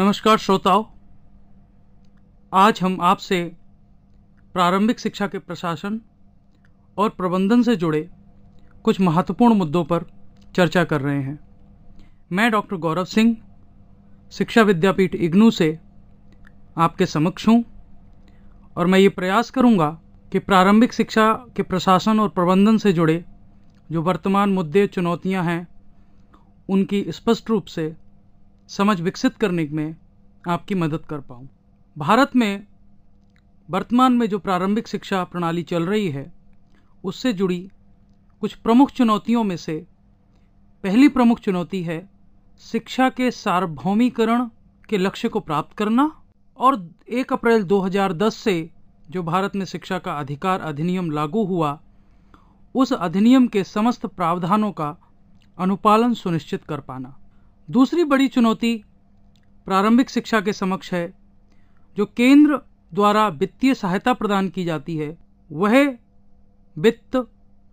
नमस्कार श्रोताओं आज हम आपसे प्रारंभिक शिक्षा के प्रशासन और प्रबंधन से जुड़े कुछ महत्वपूर्ण मुद्दों पर चर्चा कर रहे हैं मैं डॉक्टर गौरव सिंह शिक्षा विद्यापीठ इग्नू से आपके समक्ष हूँ और मैं ये प्रयास करूँगा कि प्रारंभिक शिक्षा के प्रशासन और प्रबंधन से जुड़े जो वर्तमान मुद्दे चुनौतियाँ हैं उनकी स्पष्ट रूप से समझ विकसित करने में आपकी मदद कर पाऊँ भारत में वर्तमान में जो प्रारंभिक शिक्षा प्रणाली चल रही है उससे जुड़ी कुछ प्रमुख चुनौतियों में से पहली प्रमुख चुनौती है शिक्षा के सार्वभौमीकरण के लक्ष्य को प्राप्त करना और 1 अप्रैल 2010 से जो भारत में शिक्षा का अधिकार अधिनियम लागू हुआ उस अधिनियम के समस्त प्रावधानों का अनुपालन सुनिश्चित कर पाना दूसरी बड़ी चुनौती प्रारंभिक शिक्षा के समक्ष है जो केंद्र द्वारा वित्तीय सहायता प्रदान की जाती है वह वित्त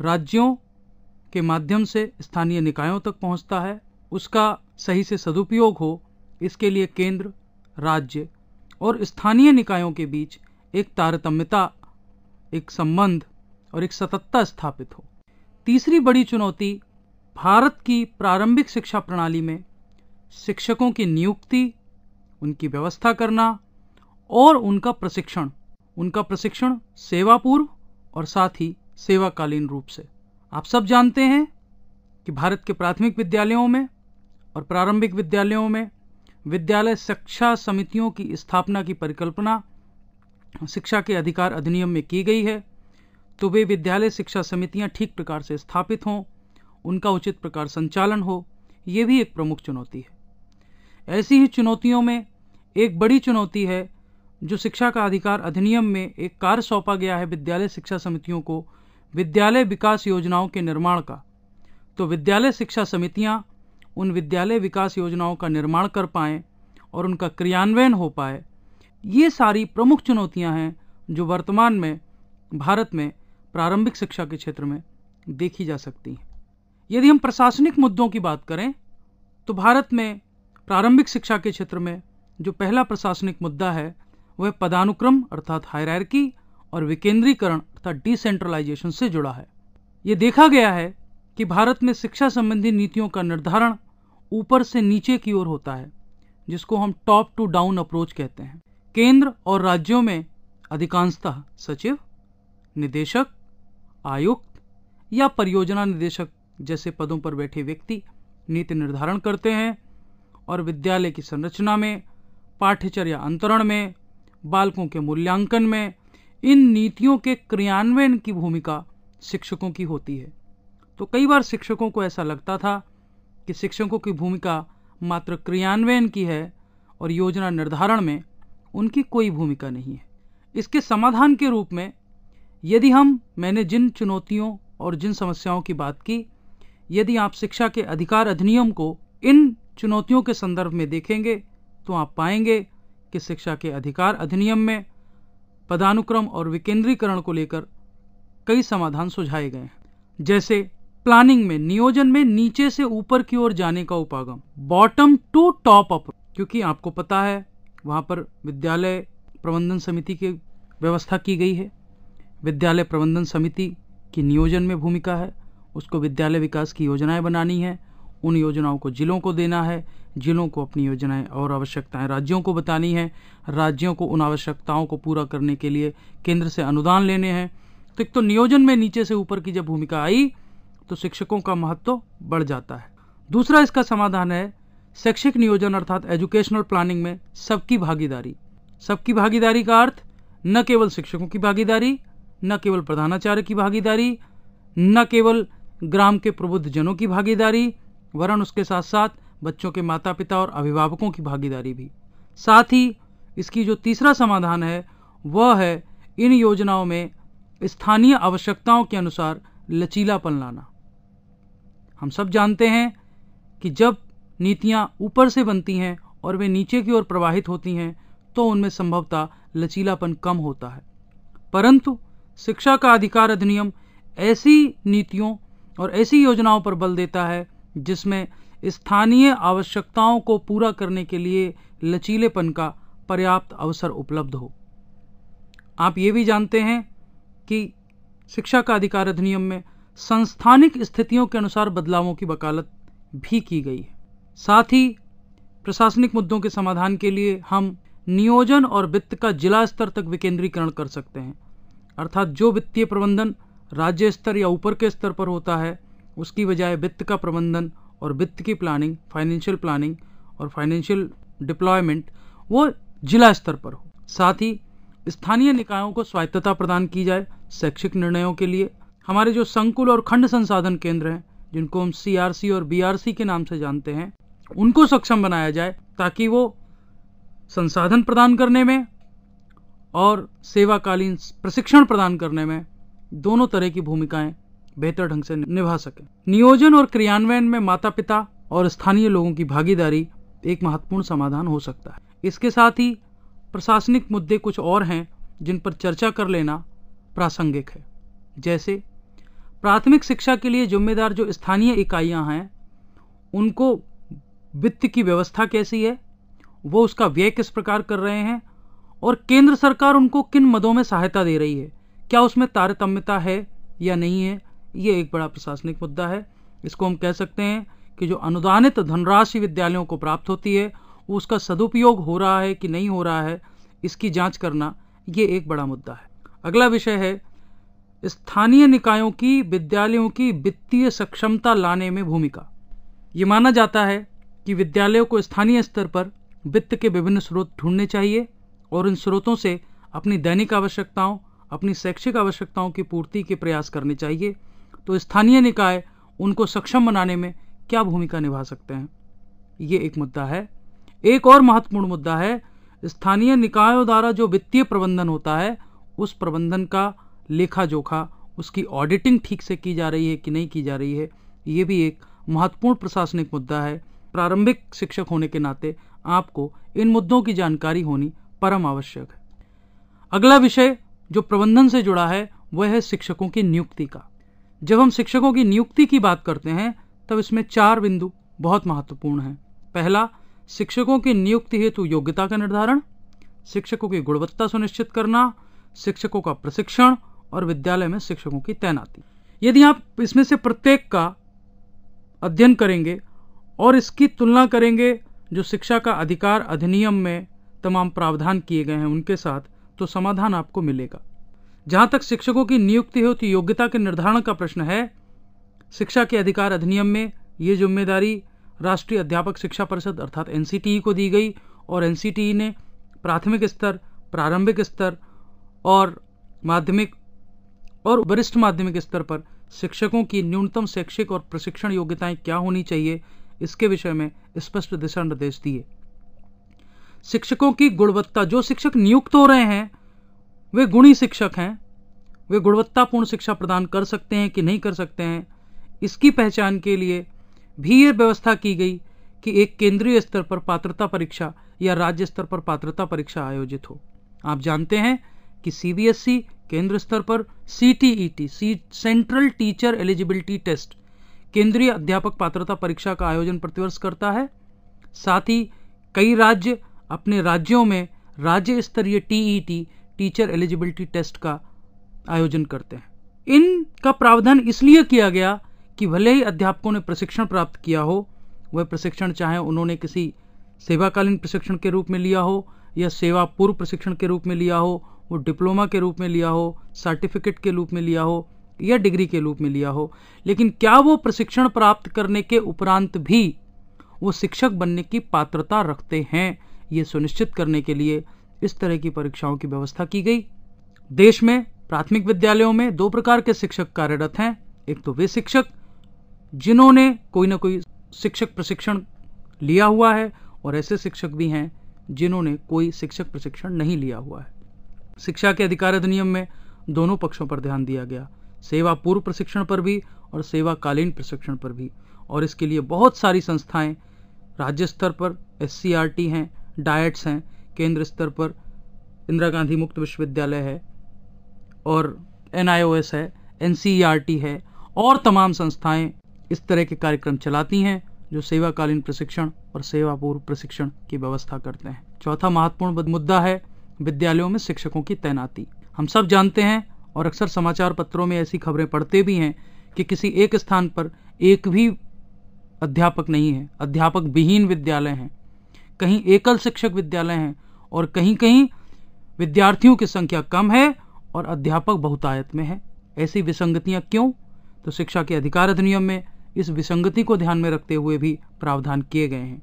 राज्यों के माध्यम से स्थानीय निकायों तक पहुंचता है उसका सही से सदुपयोग हो इसके लिए केंद्र राज्य और स्थानीय निकायों के बीच एक तारतम्यता एक संबंध और एक सतत्ता स्थापित हो तीसरी बड़ी चुनौती भारत की प्रारंभिक शिक्षा प्रणाली में शिक्षकों की नियुक्ति उनकी व्यवस्था करना और उनका प्रशिक्षण उनका प्रशिक्षण सेवा पूर्व और साथ ही सेवाकालीन रूप से आप सब जानते हैं कि भारत के प्राथमिक विद्यालयों में और प्रारंभिक विद्यालयों में विद्यालय शिक्षा समितियों की स्थापना की परिकल्पना शिक्षा के अधिकार अधिनियम में की गई है तो वे विद्यालय शिक्षा समितियां ठीक प्रकार से स्थापित हों उनका उचित प्रकार संचालन हो ये भी एक प्रमुख चुनौती है ऐसी ही चुनौतियों में एक बड़ी चुनौती है जो शिक्षा का अधिकार अधिनियम में एक कार्य सौंपा गया है विद्यालय शिक्षा समितियों को विद्यालय विकास योजनाओं के निर्माण का तो विद्यालय शिक्षा समितियाँ उन विद्यालय विकास योजनाओं का निर्माण कर पाएँ और उनका क्रियान्वयन हो पाए ये सारी प्रमुख चुनौतियाँ हैं जो वर्तमान में भारत में प्रारंभिक शिक्षा के क्षेत्र में देखी जा सकती हैं यदि हम प्रशासनिक मुद्दों की बात करें तो भारत में प्रारंभिक शिक्षा के क्षेत्र में जो पहला प्रशासनिक मुद्दा है वह पदानुक्रम अर्थात हायरकी और विकेंद्रीकरण अर्थात डिसेंट्रलाइजेशन से जुड़ा है ये देखा गया है कि भारत में शिक्षा संबंधी नीतियों का निर्धारण ऊपर से नीचे की ओर होता है जिसको हम टॉप टू डाउन अप्रोच कहते हैं केंद्र और राज्यों में अधिकांशतः सचिव निदेशक आयुक्त या परियोजना निदेशक जैसे पदों पर बैठे व्यक्ति नीति निर्धारण करते हैं और विद्यालय की संरचना में पाठ्यचर्या अंतरण में बालकों के मूल्यांकन में इन नीतियों के क्रियान्वयन की भूमिका शिक्षकों की होती है तो कई बार शिक्षकों को ऐसा लगता था कि शिक्षकों की भूमिका मात्र क्रियान्वयन की है और योजना निर्धारण में उनकी कोई भूमिका नहीं है इसके समाधान के रूप में यदि हम मैंने जिन चुनौतियों और जिन समस्याओं की बात की यदि आप शिक्षा के अधिकार अधिनियम को इन चुनौतियों के संदर्भ में देखेंगे तो आप पाएंगे कि शिक्षा के अधिकार अधिनियम में पदानुक्रम और विकेंद्रीकरण को लेकर कई समाधान सुझाए गए हैं जैसे प्लानिंग में नियोजन में नीचे से ऊपर की ओर जाने का उपागम बॉटम टू टॉप अप क्योंकि आपको पता है वहाँ पर विद्यालय प्रबंधन समिति की व्यवस्था की गई है विद्यालय प्रबंधन समिति की नियोजन में भूमिका है उसको विद्यालय विकास की योजनाएं बनानी है उन योजनाओं को जिलों को देना है जिलों को अपनी योजनाएं और आवश्यकताएं राज्यों को बतानी है राज्यों को उन आवश्यकताओं को पूरा करने के लिए केंद्र से अनुदान लेने हैं तो एक तो नियोजन में नीचे से ऊपर की जब भूमिका आई तो शिक्षकों का महत्व बढ़ जाता है दूसरा इसका समाधान है शैक्षिक नियोजन अर्थात एजुकेशनल प्लानिंग में सबकी भागीदारी सबकी भागीदारी का अर्थ न केवल शिक्षकों की भागीदारी न केवल प्रधानाचार्य की भागीदारी न केवल ग्राम के प्रबुद्ध जनों की भागीदारी वरन उसके साथ साथ बच्चों के माता पिता और अभिभावकों की भागीदारी भी साथ ही इसकी जो तीसरा समाधान है वह है इन योजनाओं में स्थानीय आवश्यकताओं के अनुसार लचीलापन लाना हम सब जानते हैं कि जब नीतियां ऊपर से बनती हैं और वे नीचे की ओर प्रवाहित होती हैं तो उनमें संभवतः लचीलापन कम होता है परंतु शिक्षा का अधिकार अधिनियम ऐसी नीतियों और ऐसी योजनाओं पर बल देता है जिसमें स्थानीय आवश्यकताओं को पूरा करने के लिए लचीलेपन का पर्याप्त अवसर उपलब्ध हो आप ये भी जानते हैं कि शिक्षा का अधिकार अधिनियम में संस्थानिक स्थितियों के अनुसार बदलावों की वकालत भी की गई है साथ ही प्रशासनिक मुद्दों के समाधान के लिए हम नियोजन और वित्त का जिला स्तर तक विकेंद्रीकरण कर सकते हैं अर्थात जो वित्तीय प्रबंधन राज्य स्तर या ऊपर के स्तर पर होता है उसकी बजाय वित्त का प्रबंधन और वित्त की प्लानिंग फाइनेंशियल प्लानिंग और फाइनेंशियल डिप्लॉयमेंट वो जिला स्तर पर हो साथ ही स्थानीय निकायों को स्वायत्तता प्रदान की जाए शैक्षिक निर्णयों के लिए हमारे जो संकुल और खंड संसाधन केंद्र हैं जिनको हम सीआरसी और बीआरसी के नाम से जानते हैं उनको सक्षम बनाया जाए ताकि वो संसाधन प्रदान करने में और सेवाकालीन प्रशिक्षण प्रदान करने में दोनों तरह की भूमिकाएं बेहतर ढंग से निभा सके नियोजन और क्रियान्वयन में माता पिता और स्थानीय लोगों की भागीदारी एक महत्वपूर्ण समाधान हो सकता है इसके साथ ही प्रशासनिक मुद्दे कुछ और हैं जिन पर चर्चा कर लेना प्रासंगिक है जैसे प्राथमिक शिक्षा के लिए जिम्मेदार जो स्थानीय इकाइयां हैं उनको वित्त की व्यवस्था कैसी है वो उसका व्यय किस प्रकार कर रहे हैं और केंद्र सरकार उनको किन मदों में सहायता दे रही है क्या उसमें तारतम्यता है या नहीं है ये एक बड़ा प्रशासनिक मुद्दा है इसको हम कह सकते हैं कि जो अनुदानित धनराशि विद्यालयों को प्राप्त होती है उसका सदुपयोग हो रहा है कि नहीं हो रहा है इसकी जांच करना ये एक बड़ा मुद्दा है अगला विषय है स्थानीय निकायों की विद्यालयों की वित्तीय सक्षमता लाने में भूमिका ये माना जाता है कि विद्यालयों को स्थानीय स्तर पर वित्त के विभिन्न स्रोत ढूंढने चाहिए और इन स्रोतों से अपनी दैनिक आवश्यकताओं अपनी शैक्षिक आवश्यकताओं की पूर्ति के प्रयास करने चाहिए तो स्थानीय निकाय उनको सक्षम बनाने में क्या भूमिका निभा सकते हैं ये एक मुद्दा है एक और महत्वपूर्ण मुद्दा है स्थानीय निकायों द्वारा जो वित्तीय प्रबंधन होता है उस प्रबंधन का लेखा जोखा उसकी ऑडिटिंग ठीक से की जा रही है कि नहीं की जा रही है ये भी एक महत्वपूर्ण प्रशासनिक मुद्दा है प्रारंभिक शिक्षक होने के नाते आपको इन मुद्दों की जानकारी होनी परम आवश्यक है अगला विषय जो प्रबंधन से जुड़ा है वह है शिक्षकों की नियुक्ति का जब हम शिक्षकों की नियुक्ति की बात करते हैं तब इसमें चार बिंदु बहुत महत्वपूर्ण हैं पहला शिक्षकों की नियुक्ति हेतु योग्यता का निर्धारण शिक्षकों की गुणवत्ता सुनिश्चित करना शिक्षकों का प्रशिक्षण और विद्यालय में शिक्षकों की तैनाती यदि आप इसमें से प्रत्येक का अध्ययन करेंगे और इसकी तुलना करेंगे जो शिक्षा का अधिकार अधिनियम में तमाम प्रावधान किए गए हैं उनके साथ तो समाधान आपको मिलेगा जहां तक शिक्षकों की नियुक्ति तो योग्यता के निर्धारण का प्रश्न है शिक्षा के अधिकार अधिनियम में ये जिम्मेदारी राष्ट्रीय अध्यापक शिक्षा परिषद अर्थात एन को दी गई और एन ने प्राथमिक स्तर प्रारंभिक स्तर और माध्यमिक और वरिष्ठ माध्यमिक स्तर पर शिक्षकों की न्यूनतम शैक्षिक और प्रशिक्षण योग्यताएं क्या होनी चाहिए इसके विषय में स्पष्ट दिशा निर्देश दिए शिक्षकों की गुणवत्ता जो शिक्षक नियुक्त हो रहे हैं वे गुणी शिक्षक हैं वे गुणवत्तापूर्ण शिक्षा प्रदान कर सकते हैं कि नहीं कर सकते हैं इसकी पहचान के लिए भी ये व्यवस्था की गई कि एक केंद्रीय स्तर पर पात्रता परीक्षा या राज्य स्तर पर पात्रता परीक्षा आयोजित हो आप जानते हैं कि सीबीएसई e केंद्र स्तर पर CTET C central teacher eligibility test केंद्रीय अध्यापक पात्रता परीक्षा का आयोजन प्रतिवर्ष करता है साथ ही कई राज्य अपने राज्यों में राज्य स्तरीय टीईटी टीचर एलिजिबिलिटी टेस्ट का आयोजन करते हैं इनका प्रावधान इसलिए किया गया कि भले ही अध्यापकों ने प्रशिक्षण प्राप्त किया हो वह प्रशिक्षण चाहे उन्होंने किसी सेवाकालीन प्रशिक्षण के रूप में लिया हो या सेवा पूर्व प्रशिक्षण के रूप में लिया हो वो डिप्लोमा के रूप में लिया हो सर्टिफिकेट के रूप में लिया हो या डिग्री के रूप में लिया हो लेकिन क्या वो प्रशिक्षण प्राप्त करने के उपरांत भी वो शिक्षक बनने की पात्रता रखते हैं ये सुनिश्चित करने के लिए इस तरह की परीक्षाओं की व्यवस्था की गई देश में प्राथमिक विद्यालयों में दो प्रकार के शिक्षक कार्यरत हैं एक तो वे शिक्षक जिन्होंने कोई ना कोई शिक्षक प्रशिक्षण लिया हुआ है और ऐसे शिक्षक भी हैं जिन्होंने कोई शिक्षक प्रशिक्षण नहीं लिया हुआ है शिक्षा के अधिकार अधिनियम में दोनों पक्षों पर ध्यान दिया गया सेवा पूर्व प्रशिक्षण पर भी और सेवाकालीन प्रशिक्षण पर भी और इसके लिए बहुत सारी संस्थाएं राज्य स्तर पर एस हैं डायट्स हैं केंद्र स्तर पर इंदिरा गांधी मुक्त विश्वविद्यालय है और एन है एन e है और तमाम संस्थाएं इस तरह के कार्यक्रम चलाती हैं जो सेवाकालीन प्रशिक्षण और सेवा पूर्व प्रशिक्षण की व्यवस्था करते हैं चौथा महत्वपूर्ण मुद्दा है विद्यालयों में शिक्षकों की तैनाती हम सब जानते हैं और अक्सर समाचार पत्रों में ऐसी खबरें पढ़ते भी हैं कि किसी एक स्थान पर एक भी अध्यापक नहीं है अध्यापक विहीन विद्यालय हैं कहीं एकल शिक्षक विद्यालय हैं और कहीं कहीं विद्यार्थियों की संख्या कम है और अध्यापक बहुतायत में है ऐसी विसंगतियां क्यों तो शिक्षा के अधिकार अधिनियम में इस विसंगति को ध्यान में रखते हुए भी प्रावधान किए गए हैं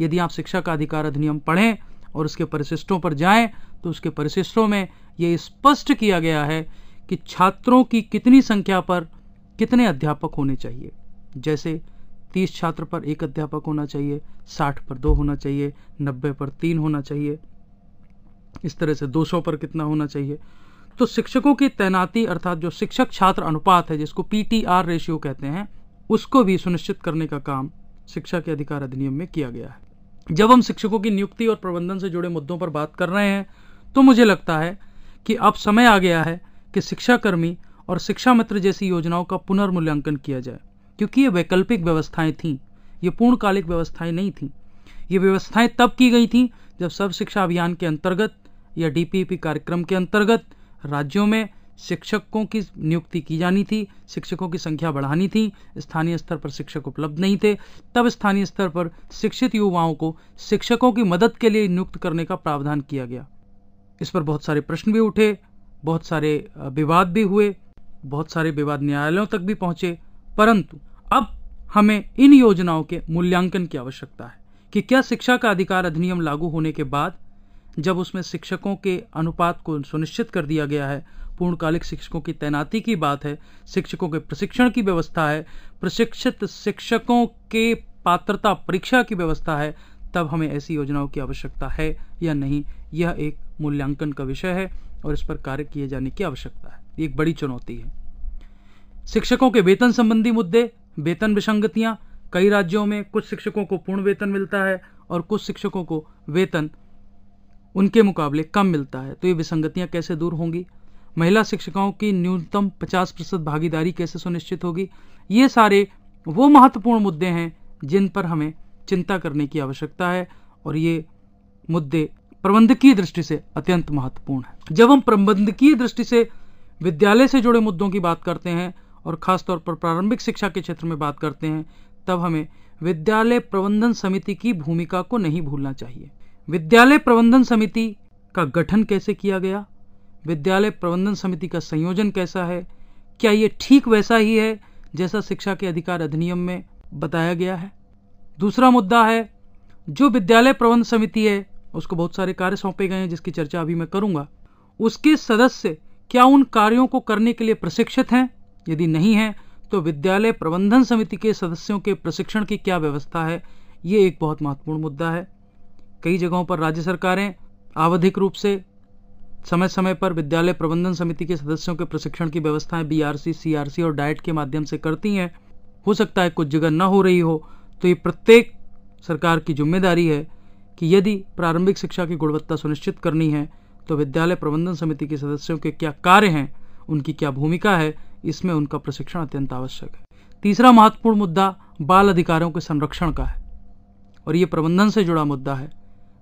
यदि आप शिक्षा का अधिकार अधिनियम पढ़ें और उसके परिशिष्टों पर जाएं तो उसके परिशिष्टों में ये स्पष्ट किया गया है कि छात्रों की कितनी संख्या पर कितने अध्यापक होने चाहिए जैसे तीस छात्र पर एक अध्यापक होना चाहिए साठ पर दो होना चाहिए नब्बे पर तीन होना चाहिए इस तरह से दो सौ पर कितना होना चाहिए तो शिक्षकों की तैनाती अर्थात जो शिक्षक छात्र अनुपात है जिसको पीटीआर रेशियो कहते हैं उसको भी सुनिश्चित करने का काम शिक्षा के अधिकार अधिनियम में किया गया है जब हम शिक्षकों की नियुक्ति और प्रबंधन से जुड़े मुद्दों पर बात कर रहे हैं तो मुझे लगता है कि अब समय आ गया है कि शिक्षाकर्मी और शिक्षा मित्र जैसी योजनाओं का पुनर्मूल्यांकन किया जाए क्योंकि ये वैकल्पिक व्यवस्थाएं थीं ये पूर्णकालिक व्यवस्थाएं नहीं थीं ये व्यवस्थाएं तब की गई थीं जब सर्व शिक्षा अभियान के अंतर्गत या डी कार्यक्रम के अंतर्गत राज्यों में शिक्षकों की नियुक्ति की जानी थी शिक्षकों की संख्या बढ़ानी थी स्थानीय स्तर पर शिक्षक उपलब्ध नहीं थे तब स्थानीय स्तर पर शिक्षित युवाओं को शिक्षकों की मदद के लिए नियुक्त करने का प्रावधान किया गया इस पर बहुत सारे प्रश्न भी उठे बहुत सारे विवाद भी हुए बहुत सारे विवाद न्यायालयों तक भी पहुंचे परंतु अब हमें इन योजनाओं के मूल्यांकन की आवश्यकता है कि क्या शिक्षा का अधिकार अधिनियम लागू होने के बाद जब उसमें शिक्षकों के अनुपात को सुनिश्चित कर दिया गया है पूर्णकालिक शिक्षकों की तैनाती की बात है शिक्षकों के प्रशिक्षण की व्यवस्था है प्रशिक्षित शिक्षकों के पात्रता परीक्षा की व्यवस्था है तब हमें ऐसी योजनाओं की आवश्यकता है या नहीं यह एक मूल्यांकन का विषय है और इस पर कार्य किए जाने की आवश्यकता है एक बड़ी चुनौती है शिक्षकों के वेतन संबंधी मुद्दे वेतन विसंगतियाँ कई राज्यों में कुछ शिक्षकों को पूर्ण वेतन मिलता है और कुछ शिक्षकों को वेतन उनके मुकाबले कम मिलता है तो ये विसंगतियाँ कैसे दूर होंगी महिला शिक्षिकाओं की न्यूनतम 50 प्रतिशत भागीदारी कैसे सुनिश्चित होगी ये सारे वो महत्वपूर्ण मुद्दे हैं जिन पर हमें चिंता करने की आवश्यकता है और ये मुद्दे प्रबंधकीय दृष्टि से अत्यंत महत्वपूर्ण है जब हम प्रबंधकीय दृष्टि से विद्यालय से जुड़े मुद्दों की बात करते हैं और ख़ासतौर पर प्रारंभिक शिक्षा के क्षेत्र में बात करते हैं तब हमें विद्यालय प्रबंधन समिति की भूमिका को नहीं भूलना चाहिए विद्यालय प्रबंधन समिति का गठन कैसे किया गया विद्यालय प्रबंधन समिति का संयोजन कैसा है क्या ये ठीक वैसा ही है जैसा शिक्षा के अधिकार अधिनियम में बताया गया है दूसरा मुद्दा है जो विद्यालय प्रबंध समिति है उसको बहुत सारे कार्य सौंपे गए हैं जिसकी चर्चा अभी मैं करूंगा उसके सदस्य क्या उन कार्यों को करने के लिए प्रशिक्षित हैं यदि नहीं है तो विद्यालय प्रबंधन समिति के सदस्यों के प्रशिक्षण की क्या व्यवस्था है ये एक बहुत महत्वपूर्ण मुद्दा है कई जगहों पर राज्य सरकारें आवधिक रूप से समय समय पर विद्यालय प्रबंधन समिति के सदस्यों के प्रशिक्षण की व्यवस्थाएं बीआरसी, सीआरसी और डाइट के माध्यम से करती हैं हो सकता है कुछ जगह न हो रही हो तो ये प्रत्येक सरकार की जिम्मेदारी है कि यदि प्रारंभिक शिक्षा की गुणवत्ता सुनिश्चित करनी है तो विद्यालय प्रबंधन समिति के सदस्यों के क्या कार्य हैं उनकी क्या भूमिका है इसमें उनका प्रशिक्षण अत्यंत आवश्यक है तीसरा महत्वपूर्ण मुद्दा बाल अधिकारों के संरक्षण का है और ये प्रबंधन से जुड़ा मुद्दा है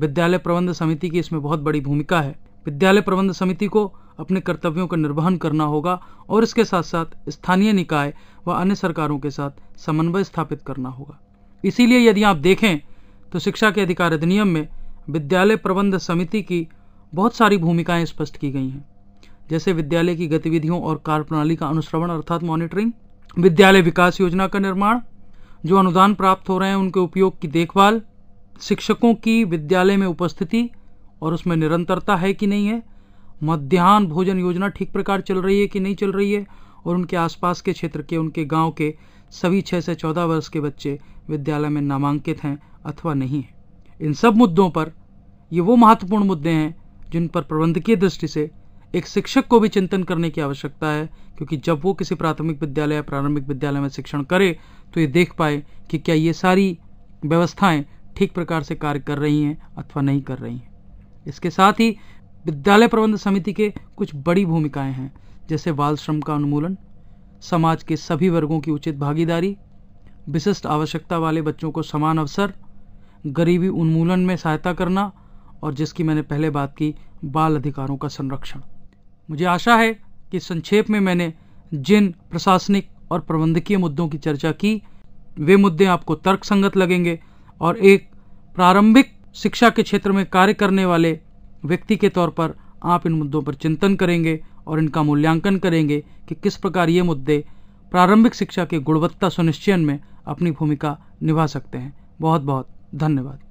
विद्यालय प्रबंध समिति की इसमें बहुत बड़ी भूमिका है विद्यालय प्रबंध समिति को अपने कर्तव्यों का निर्वहन करना होगा और इसके साथ साथ स्थानीय निकाय व अन्य सरकारों के साथ समन्वय स्थापित करना होगा इसीलिए यदि आप देखें तो शिक्षा के अधिकार अधिनियम में विद्यालय प्रबंध समिति की बहुत सारी भूमिकाएं स्पष्ट की गई हैं जैसे विद्यालय की गतिविधियों और कार्यप्रणाली का अनुश्रवण अर्थात मॉनिटरिंग विद्यालय विकास योजना का निर्माण जो अनुदान प्राप्त हो रहे हैं उनके उपयोग की देखभाल शिक्षकों की विद्यालय में उपस्थिति और उसमें निरंतरता है कि नहीं है मध्यान्ह भोजन योजना ठीक प्रकार चल रही है कि नहीं चल रही है और उनके आसपास के क्षेत्र के उनके गांव के सभी छः से चौदह वर्ष के बच्चे विद्यालय में नामांकित हैं अथवा नहीं हैं इन सब मुद्दों पर ये वो महत्वपूर्ण मुद्दे हैं जिन पर प्रबंधकीय दृष्टि से एक शिक्षक को भी चिंतन करने की आवश्यकता है क्योंकि जब वो किसी प्राथमिक विद्यालय या प्रारंभिक विद्यालय में शिक्षण करे तो ये देख पाए कि क्या ये सारी व्यवस्थाएं ठीक प्रकार से कार्य कर रही हैं अथवा नहीं कर रही हैं इसके साथ ही विद्यालय प्रबंध समिति के कुछ बड़ी भूमिकाएं हैं जैसे बाल श्रम का उन्मूलन समाज के सभी वर्गों की उचित भागीदारी विशिष्ट आवश्यकता वाले बच्चों को समान अवसर गरीबी उन्मूलन में सहायता करना और जिसकी मैंने पहले बात की बाल अधिकारों का संरक्षण मुझे आशा है कि संक्षेप में मैंने जिन प्रशासनिक और प्रबंधकीय मुद्दों की चर्चा की वे मुद्दे आपको तर्कसंगत लगेंगे और एक प्रारंभिक शिक्षा के क्षेत्र में कार्य करने वाले व्यक्ति के तौर पर आप इन मुद्दों पर चिंतन करेंगे और इनका मूल्यांकन करेंगे कि किस प्रकार ये मुद्दे प्रारंभिक शिक्षा के गुणवत्ता सुनिश्चयन में अपनी भूमिका निभा सकते हैं बहुत बहुत धन्यवाद